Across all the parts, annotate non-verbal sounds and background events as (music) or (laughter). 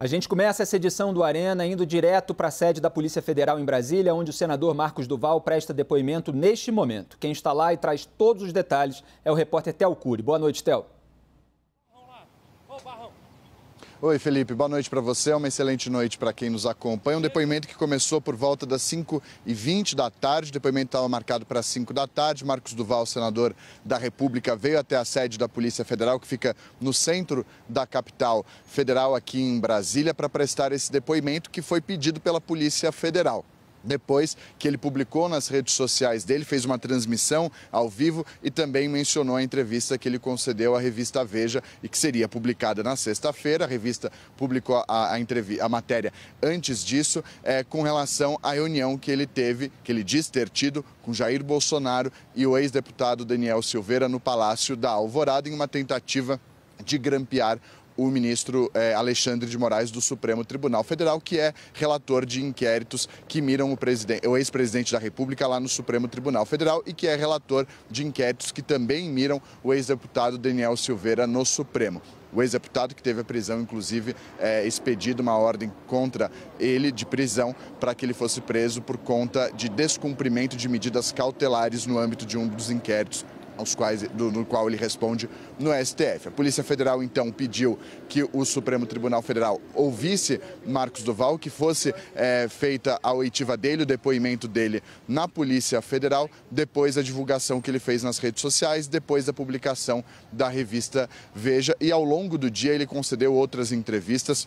A gente começa essa edição do Arena indo direto para a sede da Polícia Federal em Brasília, onde o senador Marcos Duval presta depoimento neste momento. Quem está lá e traz todos os detalhes é o repórter Tel Cury. Boa noite, Tel. Oi, Felipe. Boa noite para você. É uma excelente noite para quem nos acompanha. Um depoimento que começou por volta das 5h20 da tarde. O depoimento estava marcado para 5 da tarde. Marcos Duval, senador da República, veio até a sede da Polícia Federal, que fica no centro da capital federal, aqui em Brasília, para prestar esse depoimento que foi pedido pela Polícia Federal depois que ele publicou nas redes sociais dele, fez uma transmissão ao vivo e também mencionou a entrevista que ele concedeu à revista Veja e que seria publicada na sexta-feira. A revista publicou a, a, entrevista, a matéria antes disso, é, com relação à reunião que ele teve, que ele diz ter tido com Jair Bolsonaro e o ex-deputado Daniel Silveira no Palácio da Alvorada em uma tentativa de grampear o ministro eh, Alexandre de Moraes do Supremo Tribunal Federal, que é relator de inquéritos que miram o, o ex-presidente da República lá no Supremo Tribunal Federal e que é relator de inquéritos que também miram o ex-deputado Daniel Silveira no Supremo. O ex-deputado que teve a prisão, inclusive, é, eh, expedida uma ordem contra ele de prisão para que ele fosse preso por conta de descumprimento de medidas cautelares no âmbito de um dos inquéritos aos quais, do, no qual ele responde no STF. A Polícia Federal, então, pediu que o Supremo Tribunal Federal ouvisse Marcos Duval, que fosse é, feita a oitiva dele, o depoimento dele na Polícia Federal, depois da divulgação que ele fez nas redes sociais, depois da publicação da revista Veja. E ao longo do dia ele concedeu outras entrevistas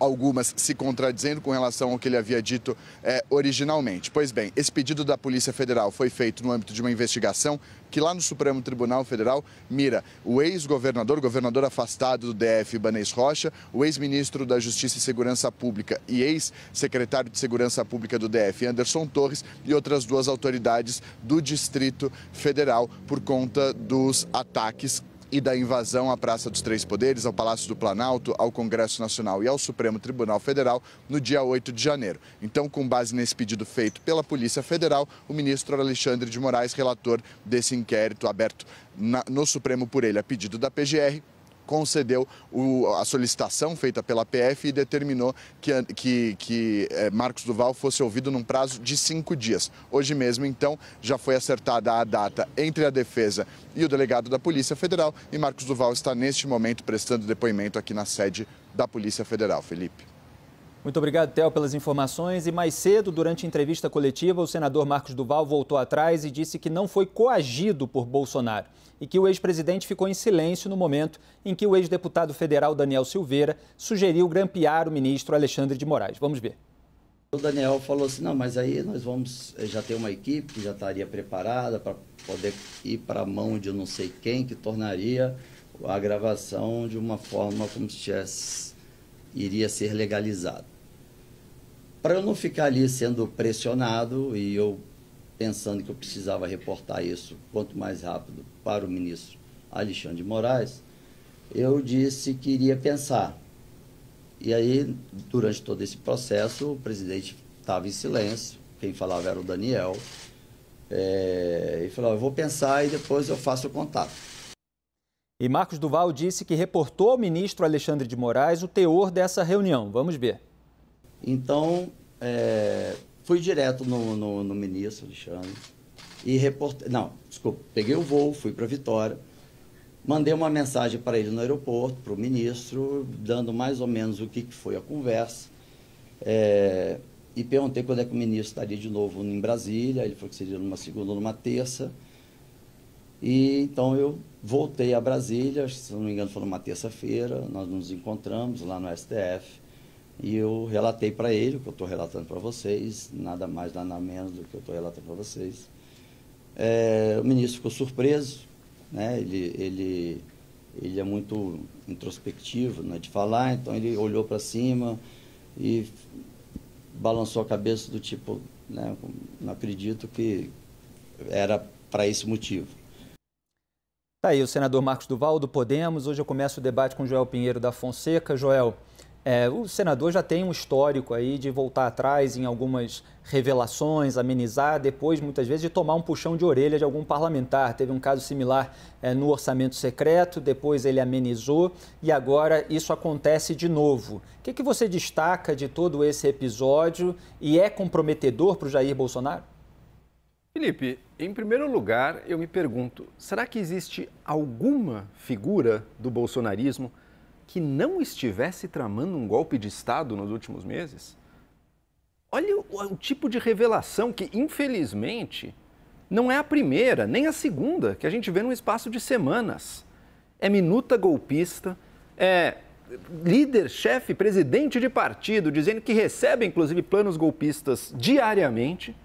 algumas se contradizendo com relação ao que ele havia dito é, originalmente. Pois bem, esse pedido da Polícia Federal foi feito no âmbito de uma investigação que lá no Supremo Tribunal Federal mira o ex-governador, governador afastado do DF, Ibanez Rocha, o ex-ministro da Justiça e Segurança Pública e ex-secretário de Segurança Pública do DF, Anderson Torres, e outras duas autoridades do Distrito Federal por conta dos ataques e da invasão à Praça dos Três Poderes, ao Palácio do Planalto, ao Congresso Nacional e ao Supremo Tribunal Federal no dia 8 de janeiro. Então, com base nesse pedido feito pela Polícia Federal, o ministro Alexandre de Moraes, relator desse inquérito aberto na, no Supremo por ele a pedido da PGR, concedeu o, a solicitação feita pela PF e determinou que, que, que é, Marcos Duval fosse ouvido num prazo de cinco dias. Hoje mesmo, então, já foi acertada a data entre a defesa e o delegado da Polícia Federal e Marcos Duval está neste momento prestando depoimento aqui na sede da Polícia Federal. Felipe. Muito obrigado, Theo, pelas informações. E mais cedo, durante a entrevista coletiva, o senador Marcos Duval voltou atrás e disse que não foi coagido por Bolsonaro e que o ex-presidente ficou em silêncio no momento em que o ex-deputado federal Daniel Silveira sugeriu grampear o ministro Alexandre de Moraes. Vamos ver. O Daniel falou assim: não, mas aí nós vamos. Eh, já tem uma equipe que já estaria preparada para poder ir para a mão de não sei quem, que tornaria a gravação de uma forma como se tivesse iria ser legalizado. Para eu não ficar ali sendo pressionado e eu pensando que eu precisava reportar isso quanto mais rápido para o ministro Alexandre de Moraes, eu disse que iria pensar. E aí, durante todo esse processo, o presidente estava em silêncio, quem falava era o Daniel, é, e falou, eu vou pensar e depois eu faço o contato. E Marcos Duval disse que reportou ao ministro Alexandre de Moraes o teor dessa reunião. Vamos ver. Então, é, fui direto no, no, no, ministro Alexandre e reportei. Não, desculpa, peguei o voo, fui para Vitória, mandei uma mensagem para ele no aeroporto, para o ministro, dando mais ou menos o que, que foi a conversa. É, e perguntei quando é que o ministro estaria de novo em Brasília. Ele falou que seria numa segunda ou numa terça. E então eu Voltei a Brasília, se não me engano foi numa terça-feira, nós nos encontramos lá no STF e eu relatei para ele o que eu estou relatando para vocês, nada mais, nada menos do que eu estou relatando para vocês. É, o ministro ficou surpreso, né? ele, ele, ele é muito introspectivo né, de falar, então ele olhou para cima e balançou a cabeça do tipo, né, não acredito que era para esse motivo. Tá aí o senador Marcos Duval, do Podemos. Hoje eu começo o debate com Joel Pinheiro da Fonseca. Joel, é, o senador já tem um histórico aí de voltar atrás em algumas revelações, amenizar, depois, muitas vezes, de tomar um puxão de orelha de algum parlamentar. Teve um caso similar é, no orçamento secreto, depois ele amenizou e agora isso acontece de novo. O que, que você destaca de todo esse episódio e é comprometedor para o Jair Bolsonaro? Felipe, em primeiro lugar, eu me pergunto: será que existe alguma figura do bolsonarismo que não estivesse tramando um golpe de Estado nos últimos meses? Olha o, o tipo de revelação que, infelizmente, não é a primeira nem a segunda que a gente vê num espaço de semanas. É minuta golpista, é líder, chefe, presidente de partido dizendo que recebe, inclusive, planos golpistas diariamente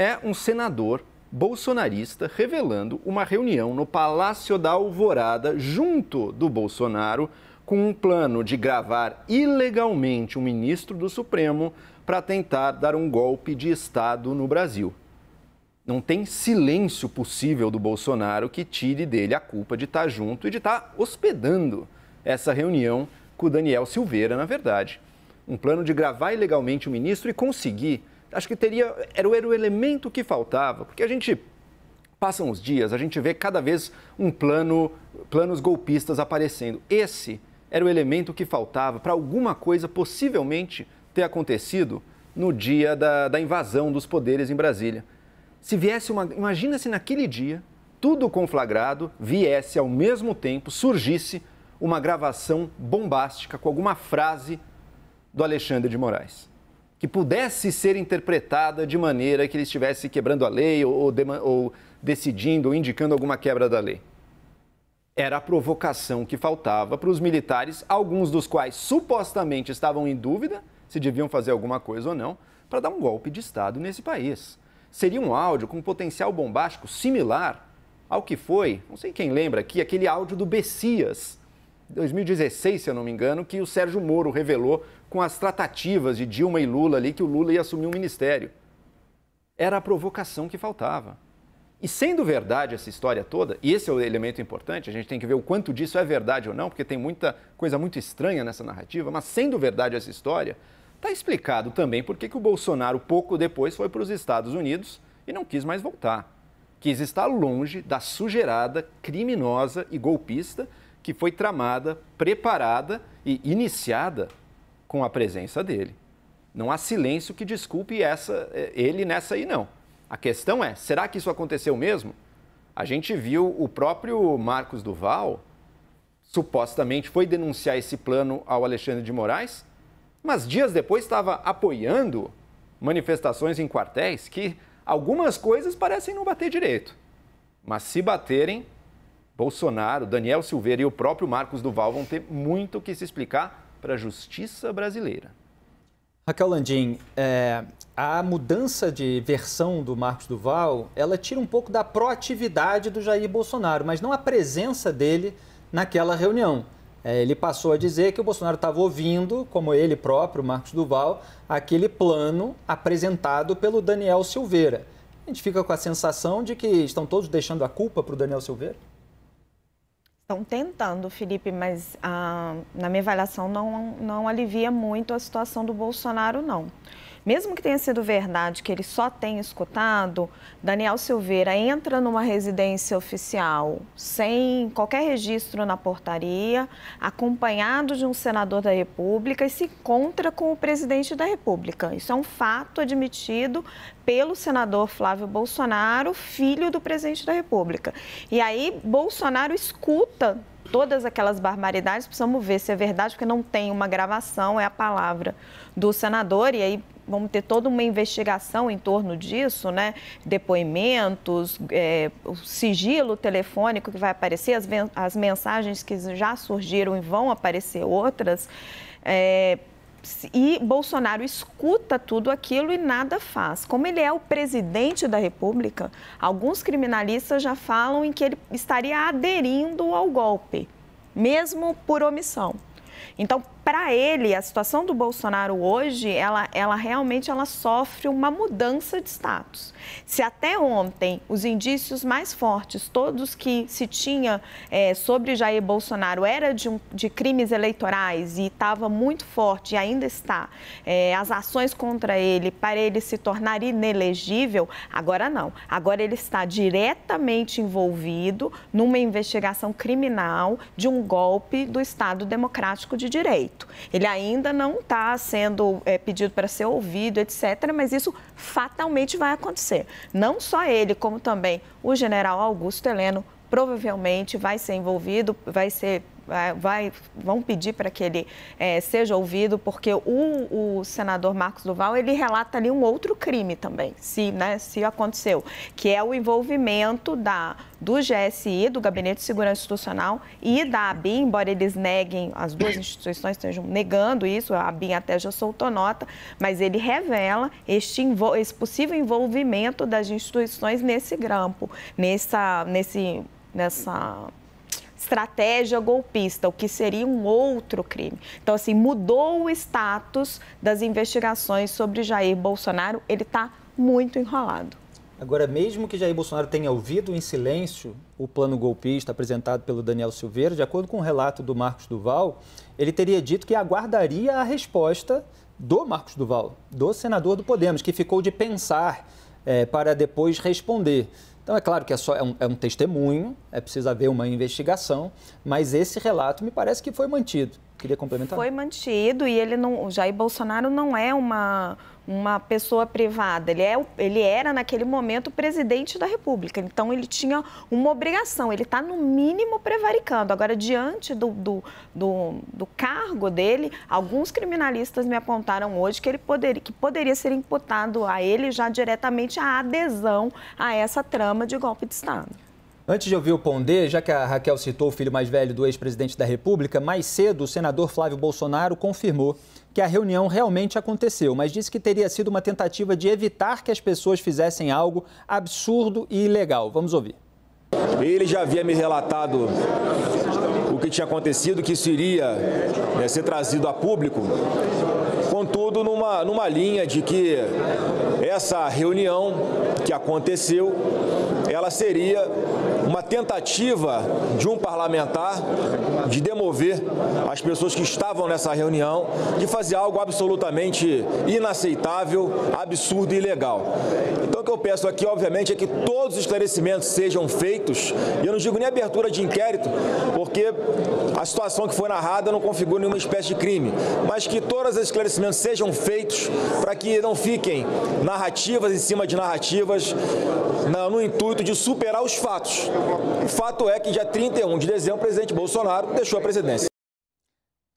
é um senador bolsonarista revelando uma reunião no Palácio da Alvorada junto do Bolsonaro com um plano de gravar ilegalmente o um ministro do Supremo para tentar dar um golpe de Estado no Brasil. Não tem silêncio possível do Bolsonaro que tire dele a culpa de estar tá junto e de estar tá hospedando essa reunião com o Daniel Silveira, na verdade. Um plano de gravar ilegalmente o ministro e conseguir acho que teria era o, era o elemento que faltava, porque a gente passam os dias, a gente vê cada vez um plano, planos golpistas aparecendo. Esse era o elemento que faltava para alguma coisa possivelmente ter acontecido no dia da, da invasão dos poderes em Brasília. Se viesse uma. Imagina se naquele dia, tudo conflagrado, viesse ao mesmo tempo, surgisse uma gravação bombástica com alguma frase do Alexandre de Moraes que pudesse ser interpretada de maneira que ele estivesse quebrando a lei ou, ou decidindo ou indicando alguma quebra da lei. Era a provocação que faltava para os militares, alguns dos quais supostamente estavam em dúvida se deviam fazer alguma coisa ou não, para dar um golpe de Estado nesse país. Seria um áudio com potencial bombástico similar ao que foi, não sei quem lembra aqui, aquele áudio do Bessias, 2016, se eu não me engano, que o Sérgio Moro revelou com as tratativas de Dilma e Lula ali que o Lula ia assumir um ministério. Era a provocação que faltava. E sendo verdade essa história toda, e esse é o elemento importante, a gente tem que ver o quanto disso é verdade ou não, porque tem muita coisa muito estranha nessa narrativa, mas sendo verdade essa história, está explicado também por que o Bolsonaro pouco depois foi para os Estados Unidos e não quis mais voltar. Quis estar longe da sujeirada criminosa e golpista que foi tramada, preparada e iniciada com a presença dele. Não há silêncio que desculpe essa, eh, ele nessa aí, não. A questão é: será que isso aconteceu mesmo? A gente viu o próprio Marcos Duval supostamente foi denunciar esse plano ao Alexandre de Moraes, mas dias depois estava apoiando manifestações em quartéis que algumas coisas parecem não bater direito. Mas se baterem, Bolsonaro, Daniel Silveira e o próprio Marcos Duval vão ter muito que se explicar para a justiça brasileira. Raquel Landim, é, a mudança de versão do Marcos Duval, ela tira um pouco da proatividade do Jair Bolsonaro, mas não a presença dele naquela reunião. É, ele passou a dizer que o Bolsonaro estava ouvindo, como ele próprio, Marcos Duval, aquele plano apresentado pelo Daniel Silveira. A gente fica com a sensação de que estão todos deixando a culpa para o Daniel Silveira? Estão tentando, Felipe, mas ah, na minha avaliação não, não alivia muito a situação do Bolsonaro, não. Mesmo que tenha sido verdade que ele só tenha escutado, Daniel Silveira entra numa residência oficial sem qualquer registro na portaria, acompanhado de um senador da República e se encontra com o presidente da República. Isso é um fato admitido pelo senador Flávio Bolsonaro, filho do presidente da República. E aí Bolsonaro escuta todas aquelas barbaridades, precisamos ver se é verdade, porque não tem uma gravação, é a palavra do senador, e aí vamos ter toda uma investigação em torno disso, né? Depoimentos, é, o sigilo telefônico que vai aparecer, as, as mensagens que já surgiram e vão aparecer outras. É, e Bolsonaro escuta tudo aquilo e nada faz. Como ele é o presidente da República, alguns criminalistas já falam em que ele estaria aderindo ao golpe, mesmo por omissão. Então, para ele, a situação do Bolsonaro hoje, ela, ela realmente ela sofre uma mudança de status. Se até ontem os indícios mais fortes, todos que se tinha é, sobre Jair Bolsonaro, era de, um, de crimes eleitorais e estava muito forte e ainda está, é, as ações contra ele para ele se tornar inelegível, agora não. Agora ele está diretamente envolvido numa investigação criminal de um golpe do Estado Democrático de Direito. Ele ainda não está sendo é, pedido para ser ouvido, etc., mas isso fatalmente vai acontecer. Não só ele, como também o general Augusto Heleno provavelmente vai ser envolvido, vai ser vai, vão pedir para que ele é, seja ouvido, porque o, o, senador Marcos Duval, ele relata ali um outro crime também, se, né, se aconteceu, que é o envolvimento da, do GSI, do Gabinete de Segurança Institucional, e da ABIN, embora eles neguem, as duas instituições estejam negando isso, a ABIN até já soltou nota, mas ele revela este, esse possível envolvimento das instituições nesse grampo, nessa, nesse, nessa estratégia golpista, o que seria um outro crime. Então, assim, mudou o status das investigações sobre Jair Bolsonaro, ele está muito enrolado. Agora, mesmo que Jair Bolsonaro tenha ouvido em silêncio o plano golpista apresentado pelo Daniel Silveira, de acordo com o relato do Marcos Duval, ele teria dito que aguardaria a resposta do Marcos Duval, do senador do Podemos, que ficou de pensar é, para depois responder. Então, é claro que é, só, é, um, é um testemunho, é preciso haver uma investigação, mas esse relato me parece que foi mantido. Queria complementar. Foi mantido e ele não, o Jair Bolsonaro não é uma uma pessoa privada. Ele, é, ele era, naquele momento, presidente da República. Então, ele tinha uma obrigação. Ele está, no mínimo, prevaricando. Agora, diante do, do, do, do, cargo dele, alguns criminalistas me apontaram hoje que ele poder que poderia ser imputado a ele já diretamente a adesão a essa trama de golpe de Estado. Antes de ouvir o Pondé, já que a Raquel citou o filho mais velho do ex-presidente da República, mais cedo o senador Flávio Bolsonaro confirmou que a reunião realmente aconteceu, mas disse que teria sido uma tentativa de evitar que as pessoas fizessem algo absurdo e ilegal. Vamos ouvir. Ele já havia me relatado o que tinha acontecido, que isso iria né, ser trazido a público, contudo, numa, numa linha de que essa reunião que aconteceu, ela seria uma tentativa de um parlamentar de demover as pessoas que estavam nessa reunião, de fazer algo absolutamente inaceitável, absurdo e ilegal. Então o que eu peço aqui, obviamente, é que todos os esclarecimentos sejam feitos, e eu não digo nem abertura de inquérito, porque a situação que foi narrada não configura nenhuma espécie de crime, mas que todos os esclarecimentos sejam feitos para que não fiquem narrados narrativas em cima de narrativas, no intuito de superar os fatos. O fato é que, dia 31 de dezembro, o presidente Bolsonaro deixou a presidência.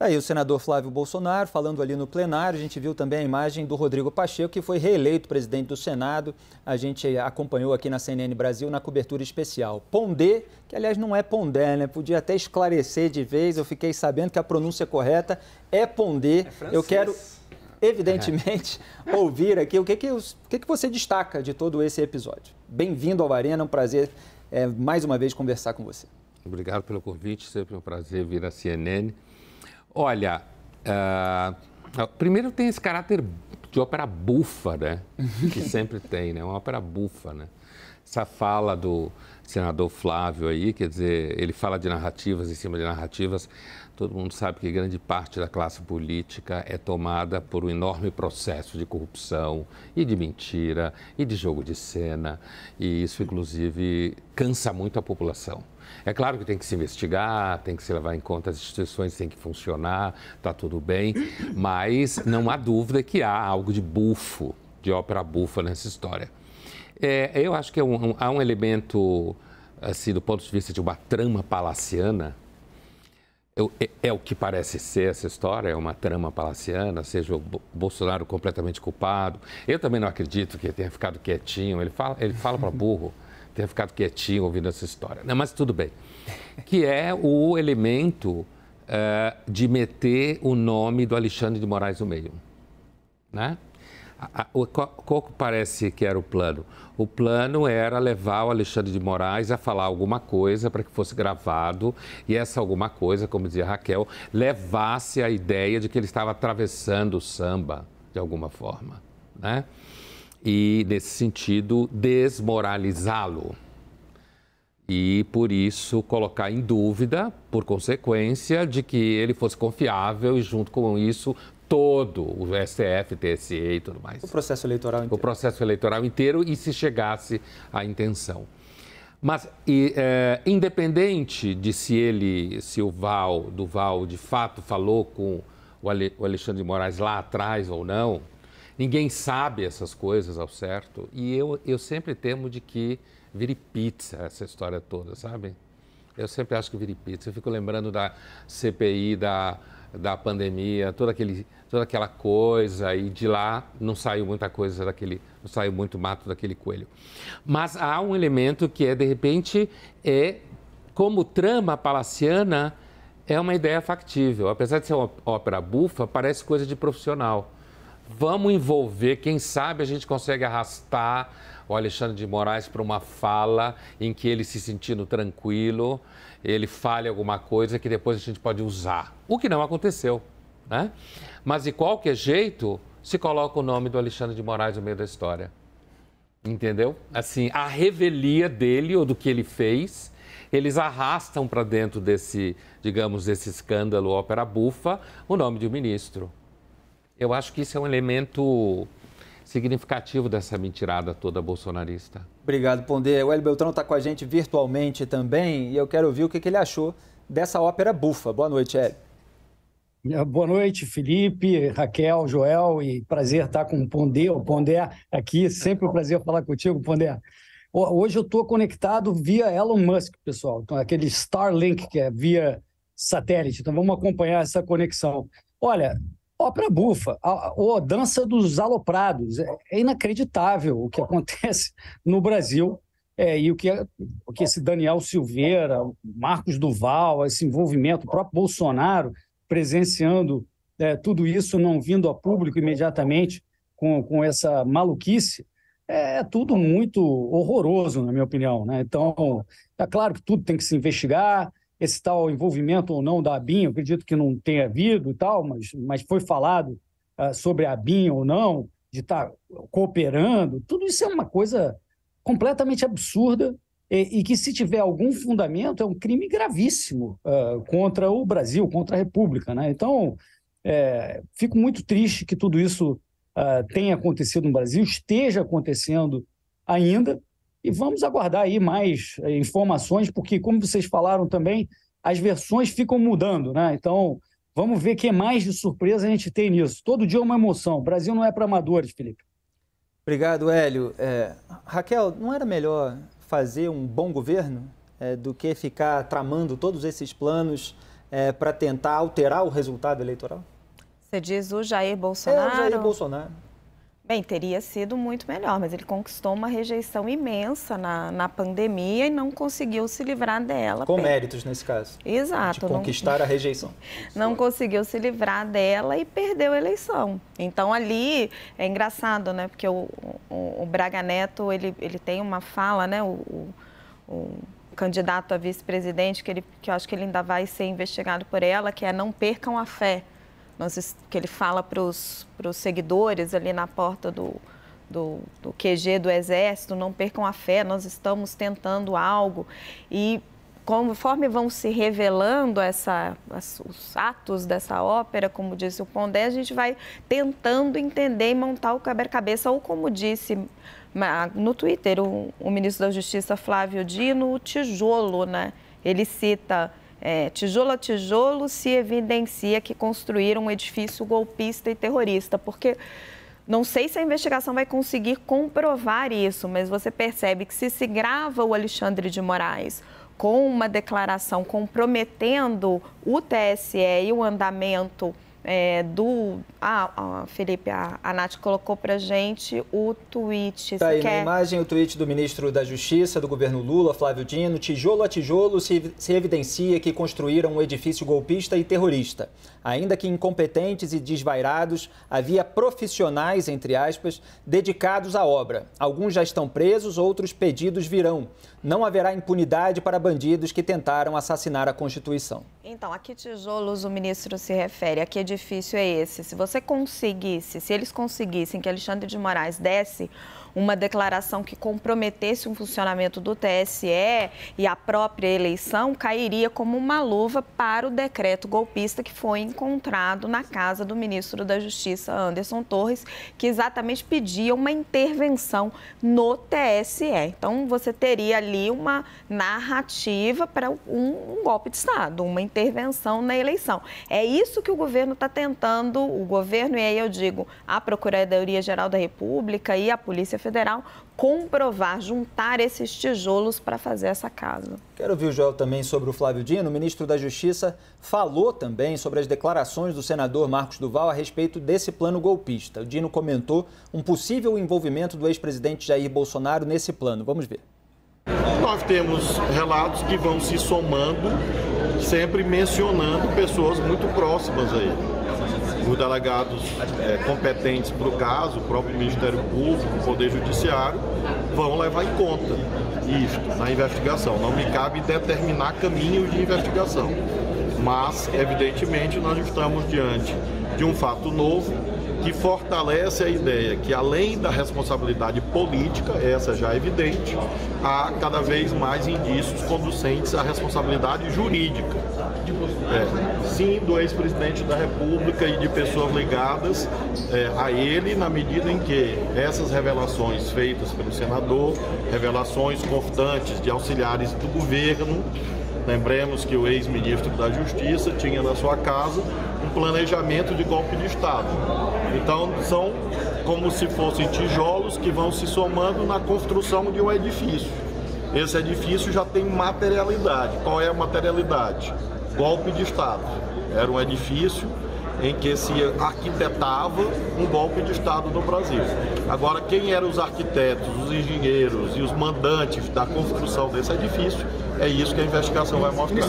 Tá aí o senador Flávio Bolsonaro falando ali no plenário, a gente viu também a imagem do Rodrigo Pacheco, que foi reeleito presidente do Senado. A gente acompanhou aqui na CNN Brasil na cobertura especial. Pondé, que aliás não é Pondé, né? Podia até esclarecer de vez, eu fiquei sabendo que a pronúncia correta é Pondé. É eu quero evidentemente, é. ouvir aqui o que, que, o que, que você destaca de todo esse episódio. Bem-vindo ao Arena, é um prazer é, mais uma vez conversar com você. Obrigado pelo convite, sempre um prazer vir à CNN. Olha, uh, primeiro tem esse caráter de ópera bufa, né? (laughs) Que sempre tem, né? Uma ópera bufa, né? Essa fala do senador Flávio aí, quer dizer, ele fala de narrativas em cima de narrativas. Todo mundo sabe que grande parte da classe política é tomada por um enorme processo de corrupção e de mentira e de jogo de cena. E isso, inclusive, cansa muito a população. É claro que tem que se investigar, tem que se levar em conta as instituições, tem que funcionar, está tudo bem, mas não há dúvida que há algo de bufo, de ópera bufa nessa história. É, eu acho que é um, um, há um elemento, assim, do ponto de vista de uma trama palaciana, é, é, o que parece ser essa história, é uma trama palaciana, seja o Bolsonaro completamente culpado. Eu também não acredito que tenha ficado quietinho. Ele fala, ele fala para burro, (laughs) tenha ficado quietinho ouvindo essa história. Não, mas tudo bem. Que é o elemento uh, de meter o nome do Alexandre de Moraes no meio, né? qual, qual parece que era o plano? O plano era levar o Alexandre de Moraes a falar alguma coisa para que fosse gravado e essa alguma coisa, como dizia Raquel, levasse a ideia de que ele estava atravessando o samba de alguma forma, né? E nesse sentido desmoralizá-lo e por isso colocar em dúvida, por consequência, de que ele fosse confiável e junto com isso todo, o STF, TSE e tudo mais. O processo eleitoral inteiro. O processo eleitoral inteiro e se chegasse à intenção. Mas, e, é, independente de se ele, se o Val, do Val, de fato falou com o, Ale, o Alexandre de Moraes lá atrás ou não, ninguém sabe essas coisas ao certo. E eu, eu sempre temo de que vire pizza essa história toda, sabe? Eu sempre acho que vire pizza. Eu fico lembrando da CPI da da pandemia, toda aquele, toda aquela coisa, e de lá não saiu muita coisa daquele, não saiu muito mato daquele coelho. Mas há um elemento que é, de repente, é como trama palaciana é uma ideia factível. Apesar de ser uma ópera bufa, parece coisa de profissional. Vamos envolver, quem sabe a gente consegue arrastar o Alexandre de Moraes para uma fala em que ele se sentindo tranquilo ele fale alguma coisa que depois a gente pode usar. O que não aconteceu, né? Mas de qualquer jeito, se coloca o nome do Alexandre de Moraes no meio da história. Entendeu? Assim, a revelia dele ou do que ele fez, eles arrastam para dentro desse, digamos, desse escândalo ópera bufa, o nome de um ministro. Eu acho que isso é um elemento significativo dessa mentirada toda bolsonarista. Obrigado, Ponder. O Hélio Beltrão está com a gente virtualmente também e eu quero ouvir o que, que ele achou dessa ópera bufa. Boa noite, Hélio. É, boa noite, Felipe, Raquel, Joel, e prazer estar tá com o Pondé, o Pondé aqui, sempre um prazer falar contigo, Pondé. Hoje eu estou conectado via Elon Musk, pessoal, então, aquele Starlink que é via satélite, então vamos acompanhar essa conexão. Olha, Ópera bufa, A dança dos aloprados. É, é inacreditável o que acontece no Brasil é, e o que, o que esse Daniel Silveira, Marcos Duval, esse envolvimento, o próprio Bolsonaro presenciando é, tudo isso, não vindo a público imediatamente com, com essa maluquice, é, é tudo muito horroroso, na minha opinião. Né? Então, é claro que tudo tem que se investigar, esse tal envolvimento ou não da ABIN, eu acredito que não tenha havido e tal, mas, mas foi falado uh, sobre a ABIN ou não, de estar tá cooperando, tudo isso é uma coisa completamente absurda e, e, que, se tiver algum fundamento, é um crime gravíssimo uh, contra o Brasil, contra a República. Né? Então, é, fico muito triste que tudo isso uh, tenha acontecido no Brasil, esteja acontecendo ainda, e vamos aguardar aí mais eh, informações, porque, como vocês falaram também, as versões ficam mudando, né? Então, vamos ver que mais de surpresa a gente tem nisso. Todo dia é uma emoção. O Brasil não é para amadores, Felipe. Obrigado, Hélio. É, Raquel, não era melhor fazer um bom governo é, do que ficar tramando todos esses planos é, para tentar alterar o resultado eleitoral? Você diz o Jair Bolsonaro? É, o Jair Bolsonaro. Bem, teria sido muito melhor, mas ele conquistou uma rejeição imensa na, na pandemia e não conseguiu se livrar dela. Com méritos, nesse caso. Exato. De conquistar não, a (laughs) rejeição. Não conseguiu se livrar dela e perdeu a eleição. Então, ali, é engraçado, né? Porque o, o, o Braga Neto, ele, ele tem uma fala, né? O, o candidato a vice-presidente, que, ele, que eu acho que ele ainda vai ser investigado por ela, que é não percam a fé que ele fala para os seguidores ali na porta do, do, do QG do Exército, não percam a fé, nós estamos tentando algo. E conforme vão se revelando essa, os atos dessa ópera, como disse o Pondé, a gente vai tentando entender e montar o quebra-cabeça, ou como disse no Twitter o, o ministro da Justiça, Flávio Dino, o tijolo, né? Ele cita é, tijolo a tijolo se evidencia que construíram um edifício golpista e terrorista, porque não sei se a investigação vai conseguir comprovar isso, mas você percebe que se se grava o Alexandre de Moraes com uma declaração comprometendo o TSE e o andamento é, do. Ah, Felipe, a, a Nath colocou pra gente o tweet. Tá aí quer... na imagem o tweet do ministro da Justiça do governo Lula, Flávio Dino. Tijolo a tijolo se, se evidencia que construíram um edifício golpista e terrorista. Ainda que incompetentes e desvairados, havia profissionais, entre aspas, dedicados à obra. Alguns já estão presos, outros pedidos virão. Não haverá impunidade para bandidos que tentaram assassinar a Constituição. Então, a que tijolos o ministro se refere? A que edifício é esse? Se você conseguisse, se eles conseguissem que Alexandre de Moraes desse uma declaração que comprometesse um funcionamento do TSE e a própria eleição cairia como uma luva para o decreto golpista que foi encontrado na casa do ministro da Justiça, Anderson Torres, que exatamente pedia uma intervenção no TSE. Então, você teria ali uma narrativa para um, um golpe de Estado, uma intervenção na eleição. É isso que o governo está tentando, o governo, e aí eu digo, a Procuradoria-Geral da República e a Polícia Federal comprovar, juntar esses tijolos para fazer essa casa. Quero ouvir o Joel também sobre o Flávio Dino. O ministro da Justiça falou também sobre as declarações do senador Marcos Duval a respeito desse plano golpista. O Dino comentou um possível envolvimento do ex-presidente Jair Bolsonaro nesse plano. Vamos ver. Nós temos relatos que vão se somando, sempre mencionando pessoas muito próximas a ele os delegados é, competentes para o caso, o próprio Ministério Público, o Poder Judiciário, vão levar em conta isto na investigação. Não me cabe determinar caminho de investigação. Mas, evidentemente, nós estamos diante de um fato novo que fortalece a ideia que, além da responsabilidade política, essa já é evidente, há cada vez mais indícios conducentes à responsabilidade jurídica é, sim, do ex-presidente da República e de pessoas ligadas é, a ele, na medida em que essas revelações feitas pelo senador, revelações constantes de auxiliares do governo, Lembremos que o ex-ministro da Justiça tinha na sua casa um planejamento de golpe de Estado. Então, são como se fossem tijolos que vão se somando na construção de um edifício. Esse edifício já tem materialidade. Qual é a materialidade? golpe de Estado. Era um edifício em que se arquitetava um golpe de Estado no Brasil. Agora, quem eram os arquitetos, os engenheiros e os mandantes da construção desse edifício, é isso que a investigação vai mostrar.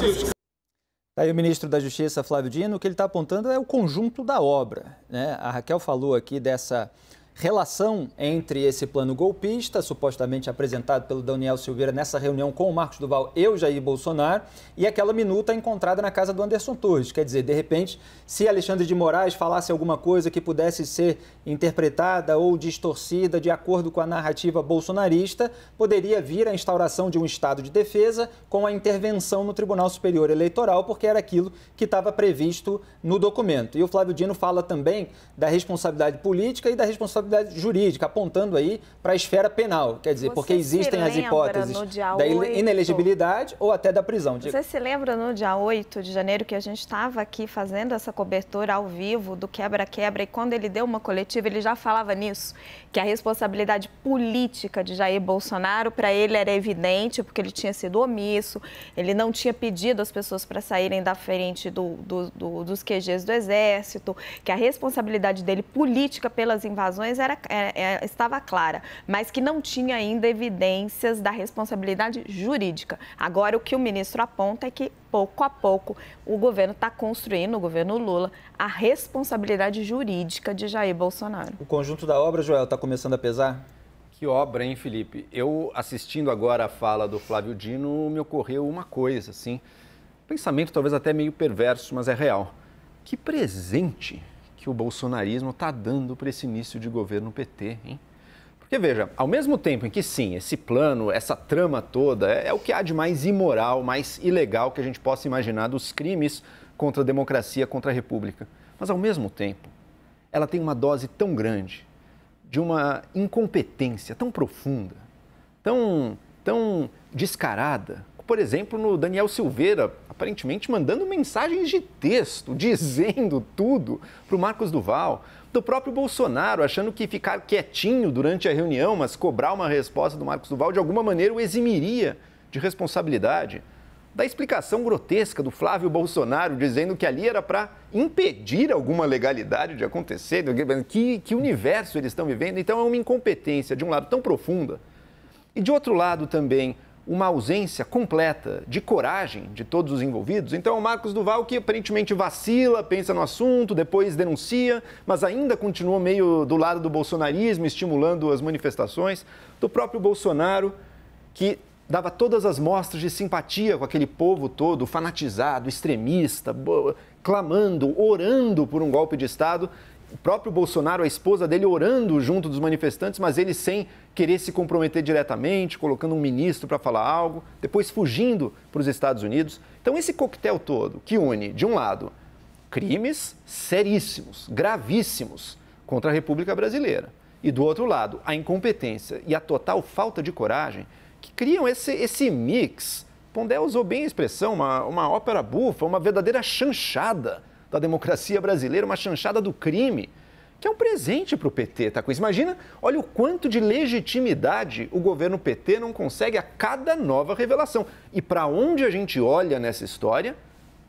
Tá aí o ministro da Justiça, Flávio Dino, o que ele está apontando é o conjunto da obra. Né? A Raquel falou aqui dessa relação entre esse plano golpista, supostamente apresentado pelo Daniel Silveira nessa reunião com o Marcos Duval e o Jair Bolsonaro, e aquela minuta encontrada na casa do Anderson Torres. Quer dizer, de repente, se Alexandre de Moraes falasse alguma coisa que pudesse ser interpretada ou distorcida de acordo com a narrativa bolsonarista, poderia vir a instauração de um estado de defesa com a intervenção no Tribunal Superior Eleitoral, porque era aquilo que estava previsto no documento. E o Flávio Dino fala também da responsabilidade política e da responsabilidade responsabilidade jurídica, apontando aí para a esfera penal. Quer dizer, Você porque existem as hipóteses da inelegibilidade ou até da prisão. Você se lembra no dia 8 de janeiro que a gente estava aqui fazendo essa cobertura ao vivo do quebra-quebra e quando ele deu uma coletiva, ele já falava nisso, que a responsabilidade política de Jair Bolsonaro para ele era evidente, porque ele tinha sido omisso, ele não tinha pedido as pessoas para saírem da frente do, do, do, dos QGs do Exército, que a responsabilidade dele política pelas invasões era, era, é, é, estava clara, mas que não tinha ainda evidências da responsabilidade jurídica. Agora, o que o ministro aponta é que, pouco a pouco, o governo está construindo, o governo Lula, a responsabilidade jurídica de Jair Bolsonaro. O conjunto da obra, Joel, está começando a pesar? Que obra, hein, Felipe? Eu, assistindo agora a fala do Flávio Dino, me ocorreu uma coisa, assim, pensamento talvez até meio perverso, mas é real. Que presente que o bolsonarismo está dando para esse início de governo PT, hein? Porque veja, ao mesmo tempo em que sim, esse plano, essa trama toda é, é o que há de mais imoral, mais ilegal que a gente possa imaginar dos crimes contra a democracia, contra a república. Mas ao mesmo tempo, ela tem uma dose tão grande de uma incompetência tão profunda, tão, tão descarada, por exemplo, no Daniel Silveira, aparentemente mandando mensagens de texto, (laughs) dizendo tudo para o Marcos Duval, do próprio Bolsonaro, achando que ficar quietinho durante a reunião, mas cobrar uma resposta do Marcos Duval, de alguma maneira o eximiria de responsabilidade. Da explicação grotesca do Flávio Bolsonaro dizendo que ali era para impedir alguma legalidade de acontecer, que, que universo eles estão vivendo. Então é uma incompetência, de um lado, tão profunda, e de outro lado também, uma ausência completa de coragem de todos os envolvidos. Então, o Marcos Duval, que aparentemente vacila, pensa no assunto, depois denuncia, mas ainda continua meio do lado do bolsonarismo, estimulando as manifestações, do próprio Bolsonaro, que dava todas as mostras de simpatia com aquele povo todo fanatizado, extremista, clamando, orando por um golpe de Estado o próprio Bolsonaro, a esposa dele, orando junto dos manifestantes, mas ele sem querer se comprometer diretamente, colocando um ministro para falar algo, depois fugindo para os Estados Unidos. Então, esse coquetel todo que une, de um lado, crimes seríssimos, gravíssimos contra a República Brasileira, e do outro lado, a incompetência e a total falta de coragem que criam esse, esse mix. Pondé usou bem a expressão, uma, uma ópera bufa, uma verdadeira chanchada da democracia brasileira, uma chanchada do crime, que é um presente para o PT, tá com isso? Imagina, olha o quanto de legitimidade o governo PT não consegue a cada nova revelação. E para onde a gente olha nessa história,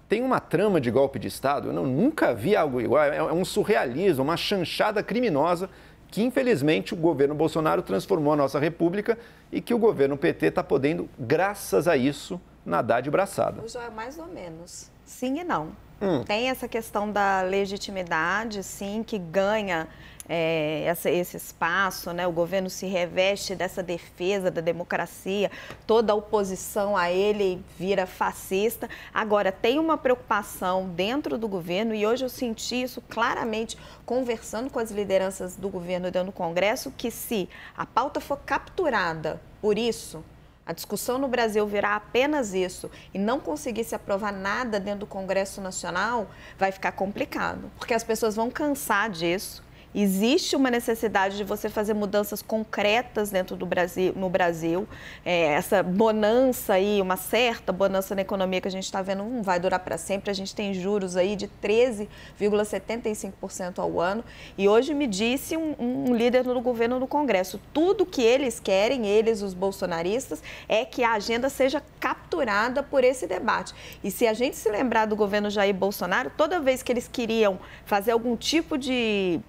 tem uma trama de golpe de Estado, eu não, nunca vi algo igual, é, é um surrealismo, uma chanchada criminosa que infelizmente o governo Bolsonaro transformou a nossa república e que o governo PT está podendo, graças a isso, nadar de braçada. É mais ou menos. Sim e não. Hum. Tem essa questão da legitimidade, sim, que ganha é, essa, esse espaço, né? O governo se reveste dessa defesa da democracia, toda a oposição a ele vira fascista. Agora, tem uma preocupação dentro do governo, e hoje eu senti isso claramente conversando com as lideranças do governo e dentro do Congresso, que se a pauta for capturada por isso, a discussão no Brasil virar apenas isso e não conseguir se aprovar nada dentro do Congresso Nacional, vai ficar complicado, porque as pessoas vão cansar disso Existe uma necessidade de você fazer mudanças concretas dentro do Brasil, no Brasil. É, essa bonança aí, uma certa bonança na economia que a gente está vendo, não vai durar para sempre. A gente tem juros aí de 13,75% ao ano. E hoje me disse um, um líder do governo no Congresso, tudo que eles querem, eles, os bolsonaristas, é que a agenda seja capturada por esse debate. E se a gente se lembrar do governo Jair Bolsonaro, toda vez que eles queriam fazer algum tipo de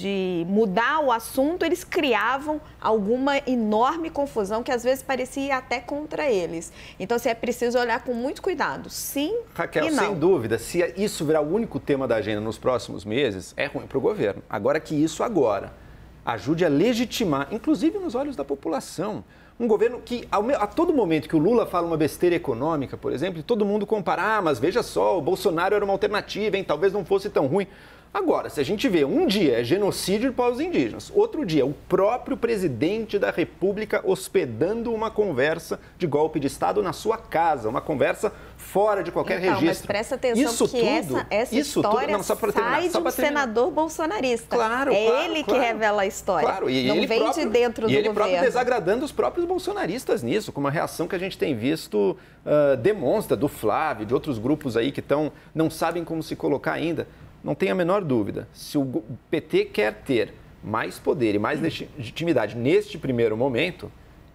de mudar o assunto, eles criavam alguma enorme confusão que às vezes parecia até contra eles. Então, assim, é preciso olhar com muito cuidado. Sim Raquel, e não. sem dúvida, se isso virar o único tema da agenda nos próximos meses, é ruim para o governo. Agora que isso agora ajude a legitimar, inclusive nos olhos da população, um governo que, a todo momento que o Lula fala uma besteira econômica, por exemplo, todo mundo compara, ah, mas veja só, o Bolsonaro era uma alternativa, hein? talvez não fosse tão ruim. Agora, se a gente vê um dia é genocídio de povos indígenas, outro dia o próprio presidente da República hospedando uma conversa de golpe de Estado na sua casa, uma conversa fora de qualquer então, registro. Mas presta atenção isso que tudo, essa, essa história tudo, não, só terminar, sai só de um senador bolsonarista. Claro, é claro, ele claro, que revela a história. Claro, e não ele vem próprio, de dentro do e ele governo. próprio desagradando os próprios bolsonaristas nisso, com uma reação que a gente tem visto uh, demonstra do Flávio, de outros grupos aí que estão não sabem como se colocar ainda não tenho a menor dúvida, se o PT quer ter mais poder e mais hum. legitimidade neste primeiro momento,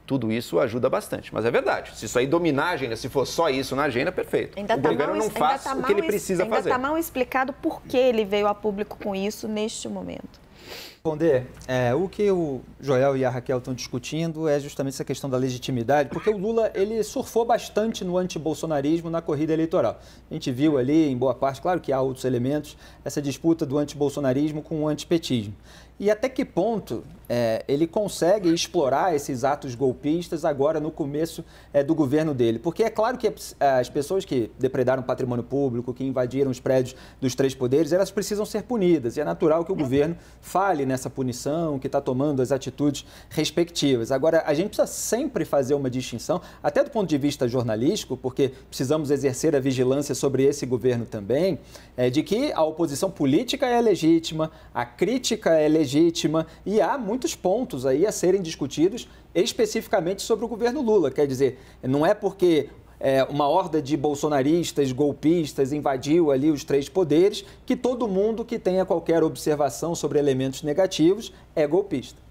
tudo isso ajuda bastante. Mas é verdade. Se isso aí dominar a agenda, se for só isso na agenda, perfeito. Ainda o tá governo mal, não faz tá o que ele precisa ainda tá fazer. Ainda está mal explicado por que ele veio a público com isso neste momento. Responder, é, o que o Joel e a Raquel estão discutindo é justamente essa questão da legitimidade, porque o Lula ele surfou bastante no antibolsonarismo na corrida eleitoral. A gente viu ali, em boa parte, claro que há outros elementos, essa disputa do antibolsonarismo com o antipetismo. E até que ponto é, ele consegue explorar esses atos golpistas agora no começo é, do governo dele? Porque é claro que é, as pessoas que depredaram patrimônio público, que invadiram os prédios dos três poderes, elas precisam ser punidas. E é natural que o governo fale nessa punição, que está tomando as atitudes respectivas. Agora, a gente precisa sempre fazer uma distinção, até do ponto de vista jornalístico, porque precisamos exercer a vigilância sobre esse governo também, é, de que a oposição política é legítima, a crítica é legítima legítima e há muitos pontos aí a serem discutidos especificamente sobre o governo Lula. Quer dizer, não é porque é, uma horda de bolsonaristas, golpistas invadiu ali os três poderes que todo mundo que tenha qualquer observação sobre elementos negativos é golpista.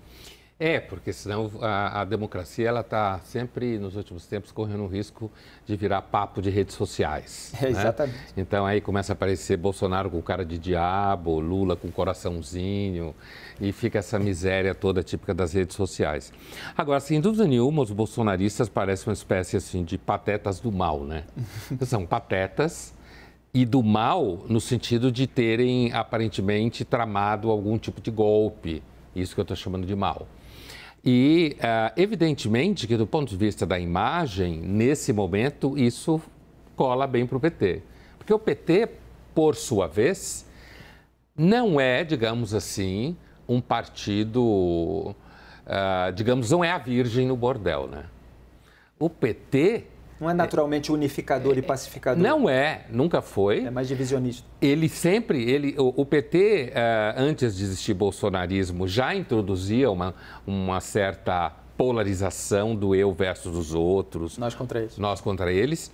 É, porque senão a, a democracia ela está sempre, nos últimos tempos, correndo o risco de virar papo de redes sociais. É, (laughs) né? Exatamente. Então aí começa a aparecer Bolsonaro com cara de diabo, Lula com coraçãozinho, e fica essa miséria toda típica das redes sociais. Agora, sem dúvida nenhuma, os bolsonaristas parecem uma espécie assim de patetas do mal, né? (laughs) São patetas e do mal no sentido de terem aparentemente tramado algum tipo de golpe. Isso que eu estou chamando de mal. E, eh, evidentemente, que do ponto de vista da imagem, nesse momento, isso cola bem para o PT. Porque o PT, por sua vez, não é, digamos assim, um partido. Eh, digamos, não é a virgem no bordel, né? O PT não é, é naturalmente unificador e é, é, pacificador. Não é, nunca foi. É mais divisionista. Ele sempre, ele, o, o PT, eh, antes de existir bolsonarismo, já introduzia uma, uma certa polarização do eu versus os outros. Nós contra eles. Nós contra eles.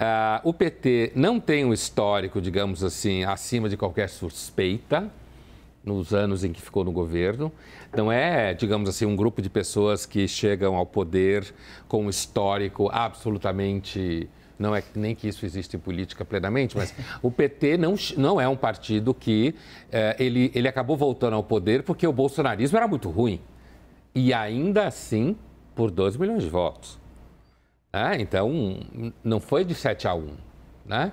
Uh, o PT não tem um histórico, digamos assim, acima de qualquer suspeita nos anos em que ficou no governo. Não é, digamos assim, um grupo de pessoas que chegam ao poder com um histórico absolutamente não é nem que isso existe em política plenamente, mas o PT não, não é um partido que eh, ele, ele acabou voltando ao poder porque o bolsonarismo era muito ruim. E ainda assim, por 2 milhões de votos. Né? então, não foi de 7 a 1. Né?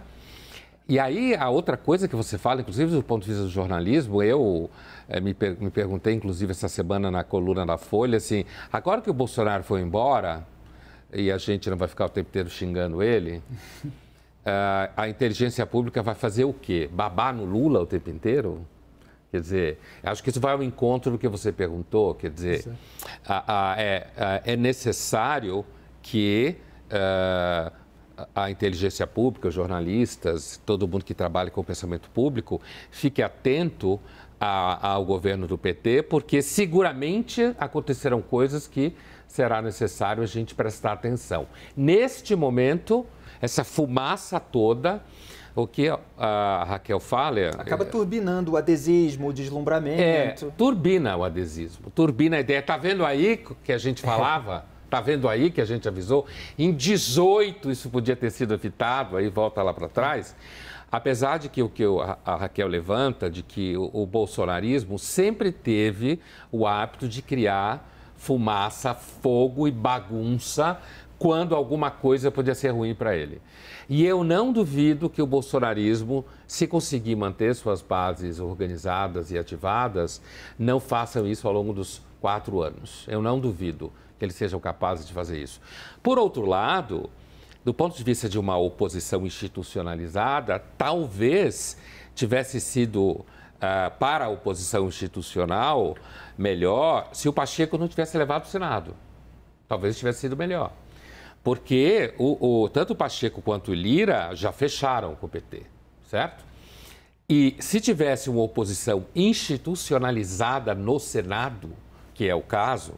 E aí, a outra coisa que você fala, inclusive do ponto de vista do jornalismo, eu é, me, per me perguntei, inclusive, essa semana na coluna da Folha, assim, agora que o Bolsonaro foi embora, e a gente não vai ficar o tempo inteiro xingando ele, (laughs) ah, a inteligência pública vai fazer o quê? Babar no Lula o tempo inteiro? Quer dizer, acho que isso vai ao encontro do que você perguntou. Quer dizer, é. a, a, é, a, é, necessário que ah, a inteligência pública, os jornalistas, todo mundo que trabalha com o pensamento público, fique atento a, ao governo do PT, porque seguramente acontecerão coisas que será necessário a gente prestar atenção. Neste momento, essa fumaça toda, o que a Raquel fala. É, Acaba é turbinando o adesismo, o deslumbramento. É, turbina o adesismo, turbina a ideia. Está vendo aí que a gente é. falava? Está vendo aí que a gente avisou? Em 18 isso podia ter sido evitado, aí volta lá para trás. Apesar de que o que a Raquel levanta, de que o bolsonarismo sempre teve o hábito de criar fumaça, fogo e bagunça quando alguma coisa podia ser ruim para ele. E eu não duvido que o bolsonarismo, se conseguir manter suas bases organizadas e ativadas, não façam isso ao longo dos quatro anos. Eu não duvido que eles sejam capazes de fazer isso. Por outro lado, do ponto de vista de uma oposição institucionalizada, talvez tivesse sido Uh, para a oposição institucional melhor se o Pacheco não tivesse levado o Senado. Talvez tivesse sido melhor. Porque o, o, tanto o Pacheco quanto o Lira já fecharam com o PT, certo? E se tivesse uma oposição institucionalizada no Senado, que é o caso,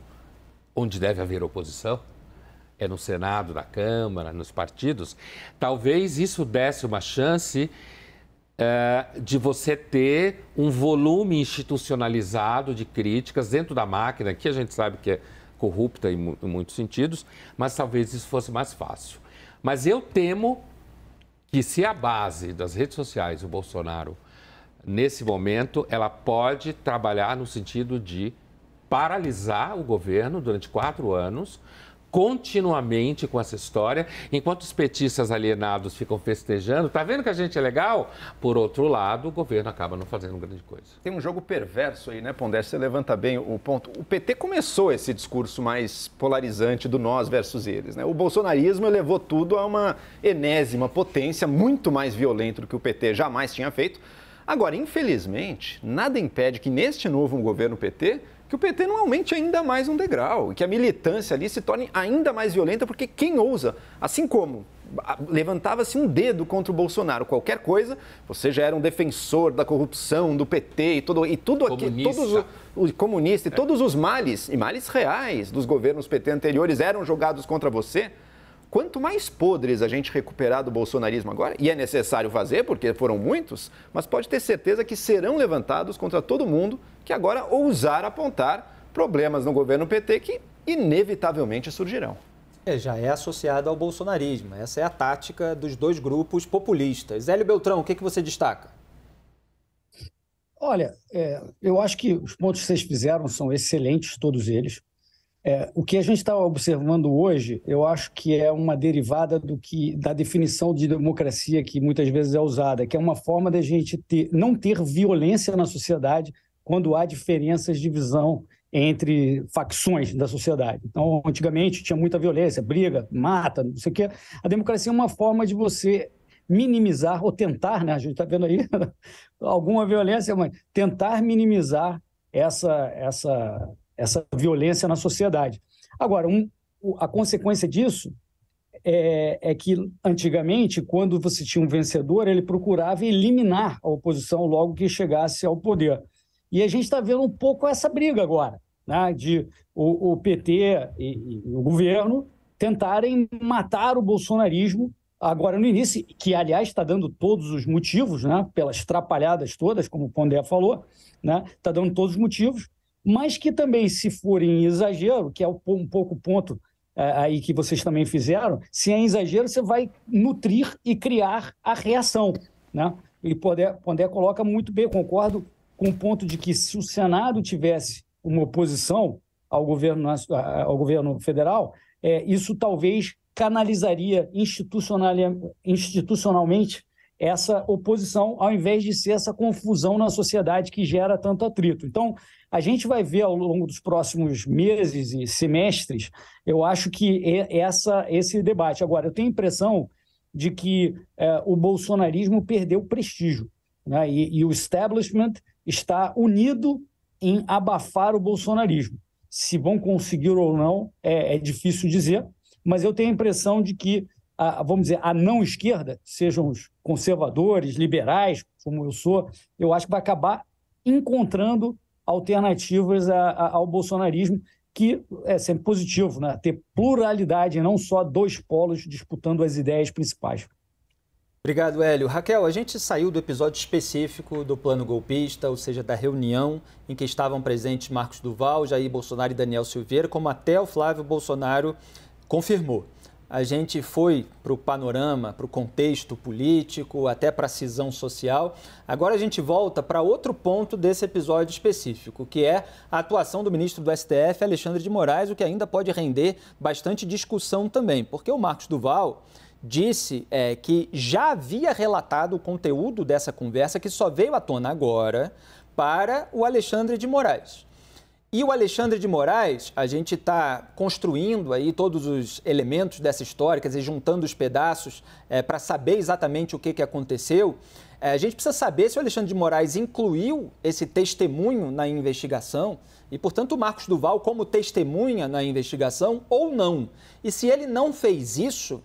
onde deve haver oposição, é no Senado, na Câmara, nos partidos, talvez isso desse uma chance eh, de você ter um volume institucionalizado de críticas dentro da máquina, que a gente sabe que é corrupta em, em muitos sentidos, mas talvez isso fosse mais fácil. Mas eu temo que se a base das redes sociais, o Bolsonaro, nesse momento, ela pode trabalhar no sentido de paralisar o governo durante quatro anos, continuamente com essa história, enquanto os petistas alienados ficam festejando, tá vendo que a gente é legal? Por outro lado, o governo acaba não fazendo grande coisa. Tem um jogo perverso aí, né, Pondé? Você levanta bem o ponto. O PT começou esse discurso mais polarizante do nós versus eles, né? O bolsonarismo levou tudo a uma enésima potência, muito mais violento do que o PT jamais tinha feito. Agora, infelizmente, nada impede que neste novo governo PT que o PT não aumente ainda mais um degrau e que a militância ali se torne ainda mais violenta, porque quem ousa, assim como ah, levantava-se um dedo contra o Bolsonaro, qualquer coisa, você já era um defensor da corrupção, do PT e tudo e tudo aqui, todos os comunistas e é. todos os males e males reais dos governos PT anteriores eram jogados contra você. Quanto mais podres a gente recuperar do bolsonarismo agora, e é necessário fazer, porque foram muitos, mas pode ter certeza que serão levantados contra todo mundo que agora ousar apontar problemas no governo PT que inevitavelmente surgirão. É, já é associado ao bolsonarismo. Essa é a tática dos dois grupos populistas. Hélio Beltrão, o que, é que você destaca? Olha, é, eu acho que os pontos que vocês fizeram são excelentes, todos eles. É, o que a gente está observando hoje, eu acho que é uma derivada do que da definição de democracia que muitas vezes é usada, que é uma forma da gente ter, não ter violência na sociedade quando há diferenças de visão entre facções da sociedade. Então, antigamente tinha muita violência, briga, mata, não sei o quê. A democracia é uma forma de você minimizar ou tentar, né? A gente está vendo aí (laughs) alguma violência, mas tentar minimizar essa, essa essa violência na sociedade. Agora, um, a consequência disso é, é, que antigamente, quando você tinha um vencedor, ele procurava eliminar a oposição logo que chegasse ao poder. E a gente está vendo um pouco essa briga agora, né, de o, o PT e, e o governo tentarem matar o bolsonarismo agora no início, que aliás está dando todos os motivos, né, pelas trapalhadas todas, como o Pondé falou, está né, tá dando todos os motivos, mas que também, se for em exagero, que é um pouco o ponto é, aí que vocês também fizeram, se é exagero, você vai nutrir e criar a reação. Né? E Pondé, Pondé coloca muito bem, concordo com o ponto de que se o Senado tivesse uma oposição ao governo, ao governo federal, é, isso talvez canalizaria institucionalmente essa oposição, ao invés de ser essa confusão na sociedade que gera tanto atrito. Então, a gente vai ver ao longo dos próximos meses e semestres, eu acho que é essa, esse debate. Agora, eu tenho a impressão de que é, o bolsonarismo perdeu prestígio né? e, e o establishment está unido em abafar o bolsonarismo. Se vão conseguir ou não, é, é difícil dizer, mas eu tenho a impressão de que, a, vamos dizer, a não esquerda, sejam os conservadores, liberais, como eu sou, eu acho que vai acabar encontrando alternativas a, a, ao bolsonarismo, que é sempre positivo, né? ter pluralidade, não só dois polos disputando as ideias principais. Obrigado, Hélio. Raquel, a gente saiu do episódio específico do plano golpista, ou seja, da reunião em que estavam presentes Marcos Duval, Jair Bolsonaro e Daniel Silveira, como até o Flávio Bolsonaro confirmou a gente foi para o panorama, para o contexto político, até para a cisão social. Agora a gente volta para outro ponto desse episódio específico, que é a atuação do ministro do STF, Alexandre de Moraes, o que ainda pode render bastante discussão também, porque o Marcos Duval disse é, que já havia relatado o conteúdo dessa conversa, que só veio à tona agora, para o Alexandre de Moraes. E o Alexandre de Moraes, a gente está construindo aí todos os elementos dessa história, quer dizer, juntando os pedaços é, para saber exatamente o que, que aconteceu. É, a gente precisa saber se o Alexandre de Moraes incluiu esse testemunho na investigação e, portanto, o Marcos Duval como testemunha na investigação ou não. E se ele não fez isso,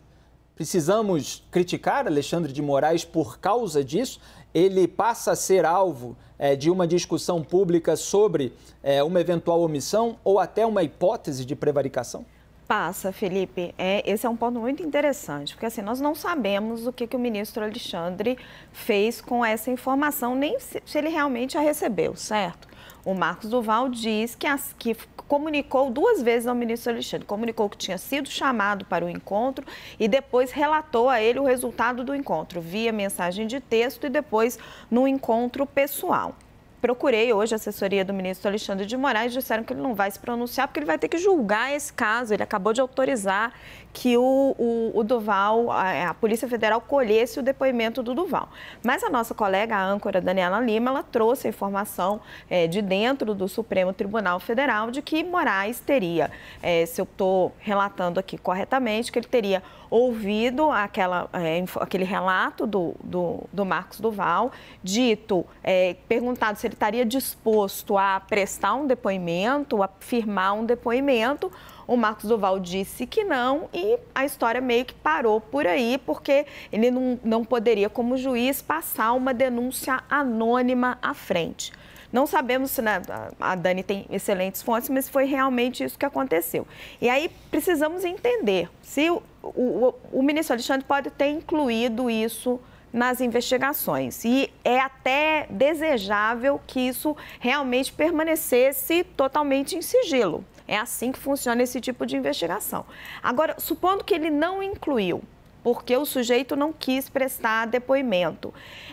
precisamos criticar Alexandre de Moraes por causa disso? ele passa a ser alvo é, de uma discussão pública sobre é, uma eventual omissão ou até uma hipótese de prevaricação? Passa, Felipe. É, esse é um ponto muito interessante, porque assim, nós não sabemos o que, que o ministro Alexandre fez com essa informação, nem se, se ele realmente a recebeu, certo? O Marcos Duval diz que, as, que comunicou duas vezes ao ministro Alexandre. Comunicou que tinha sido chamado para o encontro e depois relatou a ele o resultado do encontro, via mensagem de texto e depois no encontro pessoal procurei hoje a assessoria do ministro Alexandre de Moraes, disseram que ele não vai se pronunciar porque ele vai ter que julgar esse caso. Ele acabou de autorizar que o, o, o Duval, a, é, a, Polícia Federal, colhesse o depoimento do Duval. Mas a nossa colega, a âncora Daniela Lima, ela trouxe a informação é, de dentro do Supremo Tribunal Federal de que Moraes teria, é, se eu estou relatando aqui corretamente, que ele teria ouvido aquela, é, aquele relato do, do, do, Marcos Duval, dito, é, perguntado se ele estaria disposto a prestar um depoimento, a firmar um depoimento, o Marcos Duval disse que não e a história meio que parou por aí, porque ele não, não poderia, como juiz, passar uma denúncia anônima à frente. Não sabemos se né, a Dani tem excelentes fontes, mas foi realmente isso que aconteceu. E aí precisamos entender se o, o, o ministro Alexandre pode ter incluído isso nas investigações. E é até desejável que isso realmente permanecesse totalmente em sigilo. É assim que funciona esse tipo de investigação. Agora, supondo que ele não incluiu, porque o sujeito não quis prestar depoimento,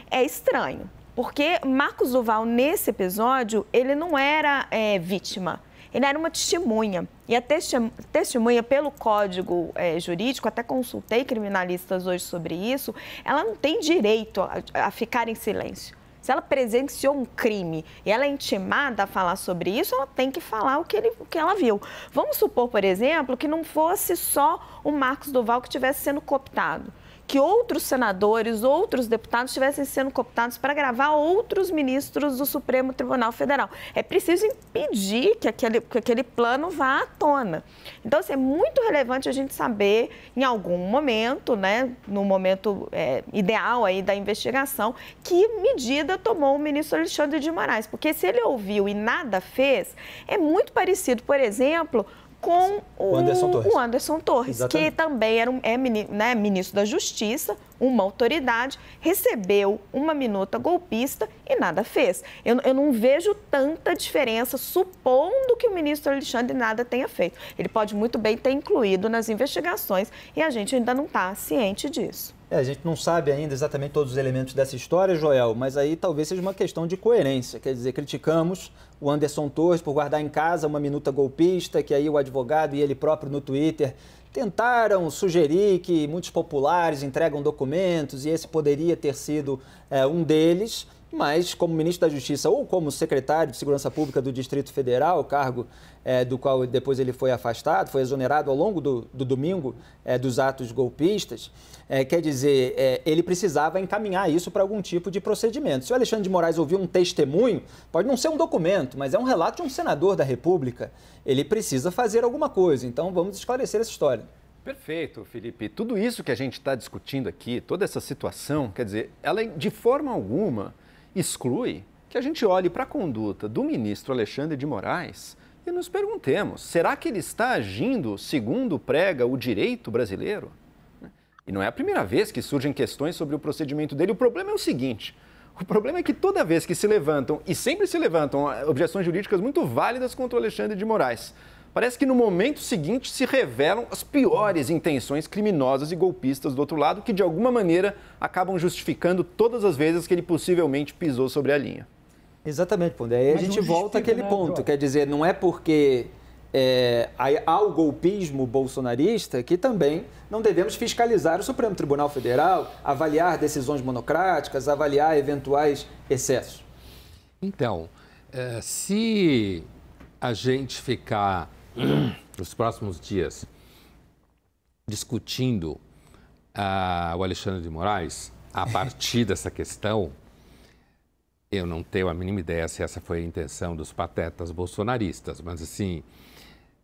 é estranho, porque Marcos Duval, nesse episódio, ele não era é, vítima. Ele era uma testemunha. E a testemunha, pelo código é, jurídico, até consultei criminalistas hoje sobre isso, ela não tem direito a, a ficar em silêncio se ela presenciou um crime e ela é intimada a falar sobre isso, ela tem que falar o que, ele, o que ela viu. Vamos supor, por exemplo, que não fosse só o Marcos Duval que estivesse sendo cooptado que outros senadores, outros deputados estivessem sendo cooptados para gravar outros ministros do Supremo Tribunal Federal. É preciso impedir que aquele, que aquele plano vá à tona. Então, assim, é muito relevante a gente saber, em algum momento, né, no momento é, ideal aí da investigação, que medida medida tomou o ministro Alexandre de Moraes, porque se ele ouviu e nada fez, é muito parecido, por exemplo, com o, Anderson Torres, o Anderson Torres que também era um, é, né, ministro da Justiça, uma autoridade, recebeu uma minuta golpista e nada fez. Eu, eu não vejo tanta diferença, supondo que o ministro Alexandre nada tenha feito. Ele pode muito bem ter incluído nas investigações e a gente ainda não está ciente disso. É, a gente não sabe ainda exatamente todos os elementos dessa história, Joel, mas aí talvez seja uma questão de coerência. Quer dizer, criticamos o Anderson Torres por guardar em casa uma minuta golpista, que aí o advogado e ele próprio no Twitter tentaram sugerir que muitos populares entregam documentos e esse poderia ter sido é, um deles mas como ministro da Justiça ou como secretário de Segurança Pública do Distrito Federal, cargo é, do qual depois ele foi afastado, foi exonerado ao longo do, do domingo é, dos atos golpistas, é, quer dizer, é, ele precisava encaminhar isso para algum tipo de procedimento. Se o Alexandre de Moraes ouviu um testemunho, pode não ser um documento, mas é um relato de um senador da República, ele precisa fazer alguma coisa. Então vamos esclarecer essa história. Perfeito, Felipe. Tudo isso que a gente está discutindo aqui, toda essa situação, quer dizer, ela é de forma alguma exclui que a gente olhe para a conduta do ministro Alexandre de Moraes e nos perguntemos: será que ele está agindo segundo prega o direito brasileiro? E não é a primeira vez que surgem questões sobre o procedimento dele. O problema é o seguinte: o problema é que toda vez que se levantam, e sempre se levantam, objeções jurídicas muito válidas contra o Alexandre de Moraes, parece que no momento seguinte se revelam as piores intenções criminosas e golpistas do outro lado, que de alguma maneira acabam justificando todas as vezes que ele possivelmente pisou sobre a linha. Exatamente, Pondé. Aí Mas a gente volta àquele né, ponto. Quer dizer, não é porque é, há o golpismo bolsonarista que também não devemos fiscalizar o Supremo Tribunal Federal, avaliar decisões monocráticas, avaliar eventuais excessos. Então, é, se a gente ficar nos próximos dias discutindo uh, o Alexandre de Moraes a partir (laughs) dessa questão, eu não tenho a mínima ideia se essa foi a intenção dos patetas bolsonaristas, mas assim,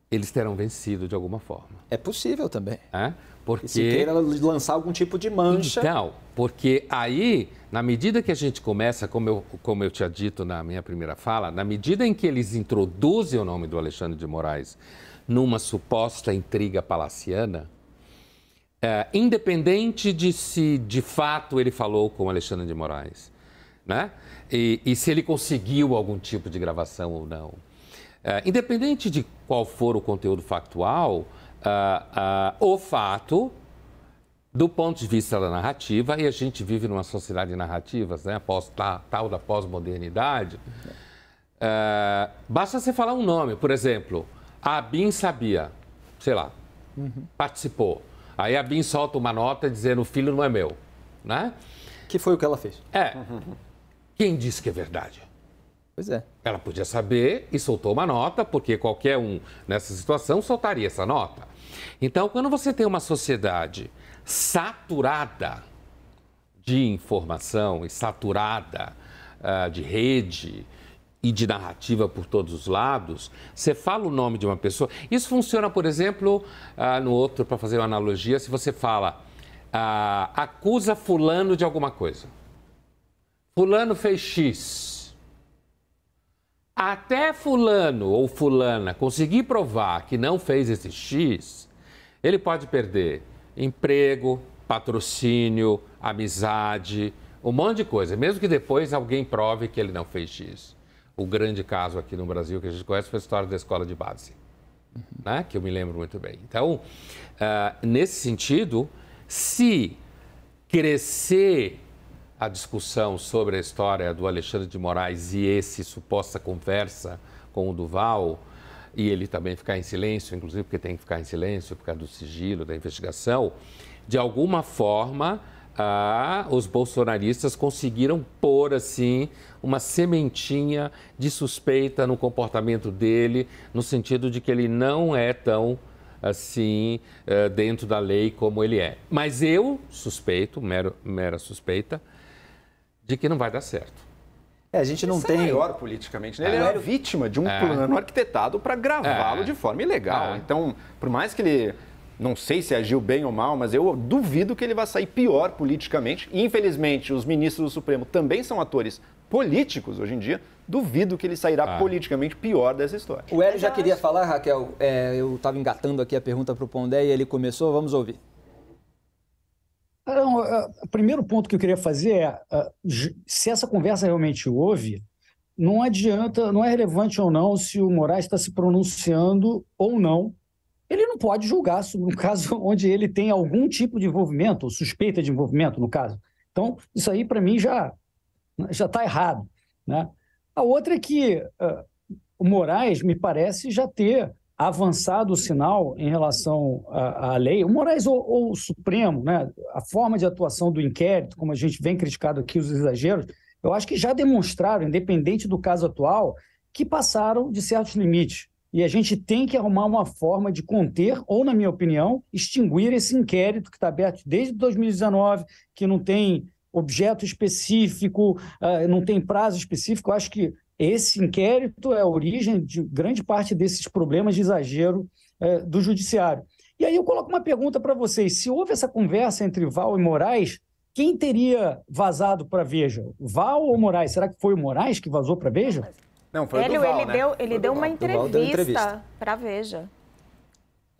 eles terão vencido de alguma forma. É possível também. É? Porque... E se queira lançar algum tipo de mancha. Então, porque aí, na medida que a gente começa, como eu, como eu tinha dito na minha primeira fala, na medida em que eles introduzem o nome do Alexandre de Moraes numa suposta intriga palaciana, é, independente de se de fato ele falou com Alexandre de Moraes, né? E, e se ele conseguiu algum tipo de gravação ou não. É, independente de qual for o conteúdo factual, ah, ah, o fato do ponto de vista da narrativa, e a gente vive numa sociedade de narrativas, né? após tal da pós-modernidade. Ah, basta você falar um nome, por exemplo, a Bin sabia, sei lá, uhum. participou. Aí a Bin solta uma nota dizendo: o filho não é meu. Né? Que foi o que ela fez. É. Uhum. Quem disse que é verdade? Pois é. Ela podia saber e soltou uma nota, porque qualquer um nessa situação soltaria essa nota. Então, quando você tem uma sociedade saturada de informação e saturada uh, de rede e de narrativa por todos os lados, você fala o nome de uma pessoa. Isso funciona, por exemplo, uh, no outro, para fazer uma analogia, se você fala, uh, acusa Fulano de alguma coisa. Fulano fez X até fulano ou fulana conseguir provar que não fez esse X, ele pode perder emprego, patrocínio, amizade, um monte de coisa, mesmo que depois alguém prove que ele não fez X. O grande caso aqui no Brasil que a gente conhece foi a história da escola de base, né? que eu me lembro muito bem. Então, uh, nesse sentido, se crescer a discussão sobre a história do Alexandre de Moraes e esse suposta conversa com o Duval, e ele também ficar em silêncio, inclusive porque tem que ficar em silêncio por causa do sigilo, da investigação, de alguma forma ah, os bolsonaristas conseguiram pôr assim uma sementinha de suspeita no comportamento dele, no sentido de que ele não é tão assim eh, dentro da lei como ele é. Mas eu suspeito, mero, mera suspeita, de que não vai dar certo. É, a gente não é tem. É maior politicamente. Né? Ele é vítima de um é. plano arquitetado para gravá-lo é. de forma ilegal. É. Então, por mais que ele. Não sei se agiu bem ou mal, mas eu duvido que ele vá sair pior politicamente. E, infelizmente, os ministros do Supremo também são atores políticos hoje em dia. Duvido que ele sairá ah. politicamente pior dessa história. O Hélio já queria falar, Raquel. eu estava engatando aqui a pergunta para o Pondé e ele começou. Vamos ouvir o primeiro ponto que eu queria fazer é: ah, se essa conversa realmente houve, não adianta, não é relevante ou não se o Moraes está se pronunciando ou não. Ele não pode julgar no (laughs) caso onde ele tem algum tipo de envolvimento, suspeita de envolvimento, no caso. Então, isso aí, para mim, já já está errado. Né? A outra é que uh, o Moraes, me parece, já ter avançado o sinal em relação à, à lei, o Moraes ou, ou, o Supremo, né, a forma de atuação do inquérito, como a gente vem criticado aqui os exageros, eu acho que já demonstraram, independente do caso atual, que passaram de certos limites. E a gente tem que arrumar uma forma de conter, ou, na minha opinião, extinguir esse inquérito que está aberto desde 2019, que não tem objeto específico, ah, não tem prazo específico. Eu acho que esse inquérito é a origem de grande parte desses problemas de exagero é, do judiciário. E aí eu coloco uma pergunta para vocês: se houve essa conversa entre Val e Moraes, quem teria vazado para Veja? Val ou Moraes? Será que foi o Moraes que vazou para Veja? Não, foi o Duval, ele né? deu, ele deu uma, deu uma entrevista para Veja.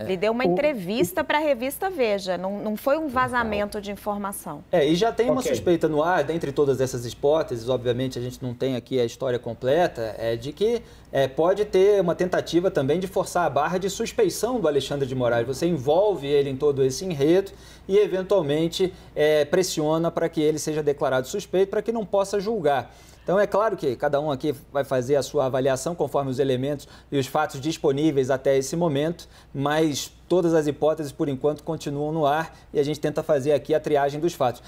Ele deu uma entrevista para a revista Veja, não, não foi um vazamento de informação. É, e já tem uma okay. suspeita no ar, dentre todas essas hipóteses, obviamente a gente não tem aqui a história completa, é de que é, pode ter uma tentativa também de forçar a barra de suspeição do Alexandre de Moraes. Você envolve ele em todo esse enredo e, eventualmente, é, pressiona para que ele seja declarado suspeito, para que não possa julgar. Então, é claro que cada um aqui vai fazer a sua avaliação conforme os elementos e os fatos disponíveis até esse momento, mas todas as hipóteses, por enquanto, continuam no ar e a gente tenta fazer aqui a triagem dos fatos.